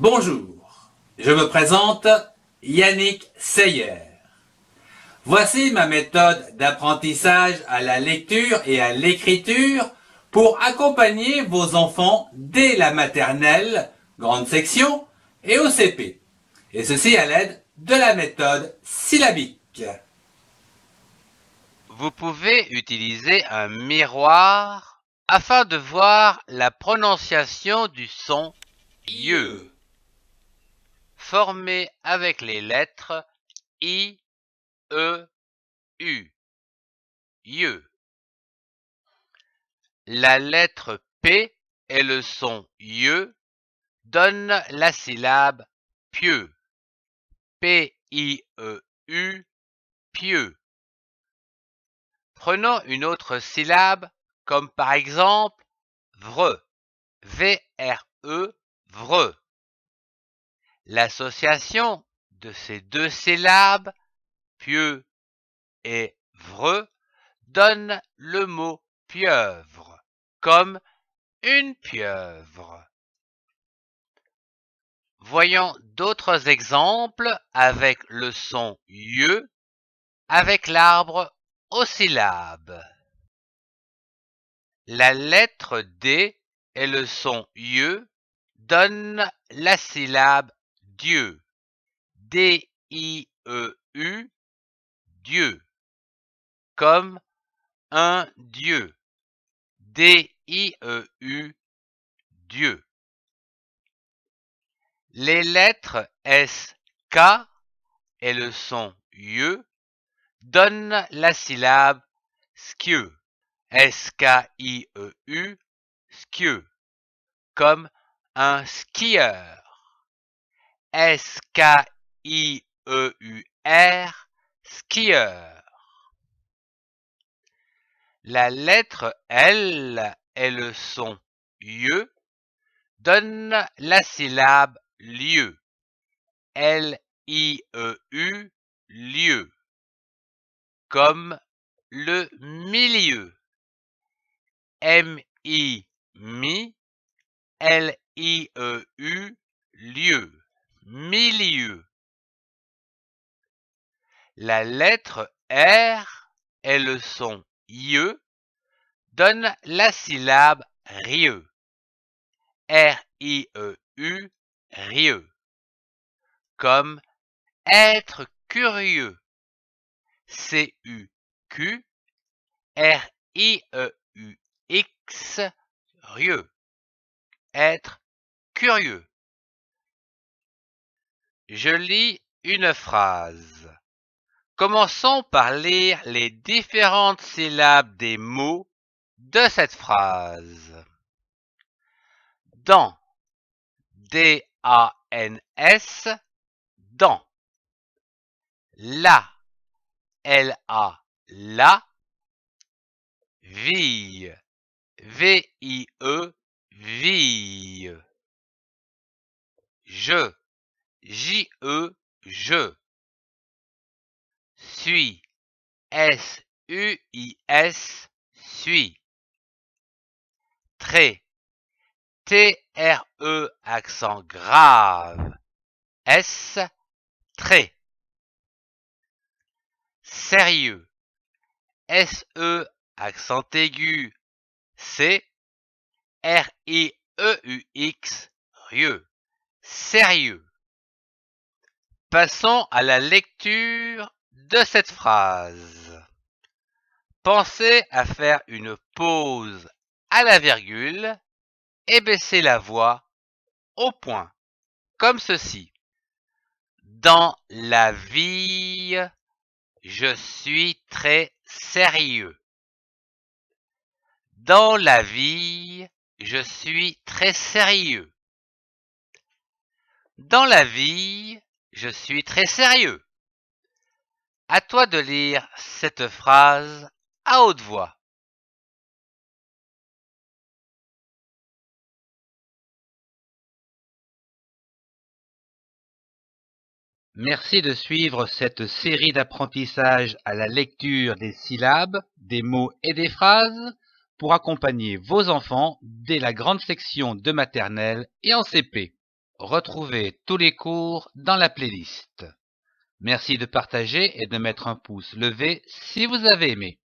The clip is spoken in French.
Bonjour, je me présente Yannick Seyer. Voici ma méthode d'apprentissage à la lecture et à l'écriture pour accompagner vos enfants dès la maternelle, grande section, et au CP. Et ceci à l'aide de la méthode syllabique. Vous pouvez utiliser un miroir afin de voir la prononciation du son « yeux » formé avec les lettres I, E, U. IE. La lettre P et le son IE donnent la syllabe PIEU, e, P-I-E-U, PIEU. Prenons une autre syllabe, comme par exemple VRE, e VRE. L'association de ces deux syllabes, pieux et vreux, donne le mot pieuvre, comme une pieuvre. Voyons d'autres exemples avec le son yeux avec l'arbre aux syllabes. La lettre D et le son yeux donnent la syllabe Dieu. D-I-E-U, Dieu. Comme un Dieu. D-I-E-U, Dieu. Les lettres S, K et le son IE donnent la syllabe skieu. S-K-I-E-U, skieu. Comme un skieur. S-K-I-E-U-R, skieur. La lettre L et le son IE donne la syllabe lieu. L-I-E-U, lieu. Comme le milieu. M-I, mi, e L-I-E-U, lieu milieu. La lettre R et le son IE donne la syllabe RIEU, r i e. e u e. Comme être curieux. C-U-Q, R-I-E-U-X, RIEU, Être curieux. Je lis une phrase. Commençons par lire les différentes syllabes des mots de cette phrase. Dans. D-A-N-S. Dans. La. L-A. La. Vie. V-I-E. Vie. Je. J-E, je. Suis. S-U-I-S, suis. très T-R-E, accent grave. S, très Sérieux. S-E, accent aigu. C, R-I-E-U-X, rieux. Sérieux. Passons à la lecture de cette phrase. Pensez à faire une pause à la virgule et baissez la voix au point, comme ceci. Dans la vie, je suis très sérieux. Dans la vie, je suis très sérieux. Dans la vie, je suis très sérieux. À toi de lire cette phrase à haute voix. Merci de suivre cette série d'apprentissages à la lecture des syllabes, des mots et des phrases pour accompagner vos enfants dès la grande section de maternelle et en CP. Retrouvez tous les cours dans la playlist. Merci de partager et de mettre un pouce levé si vous avez aimé.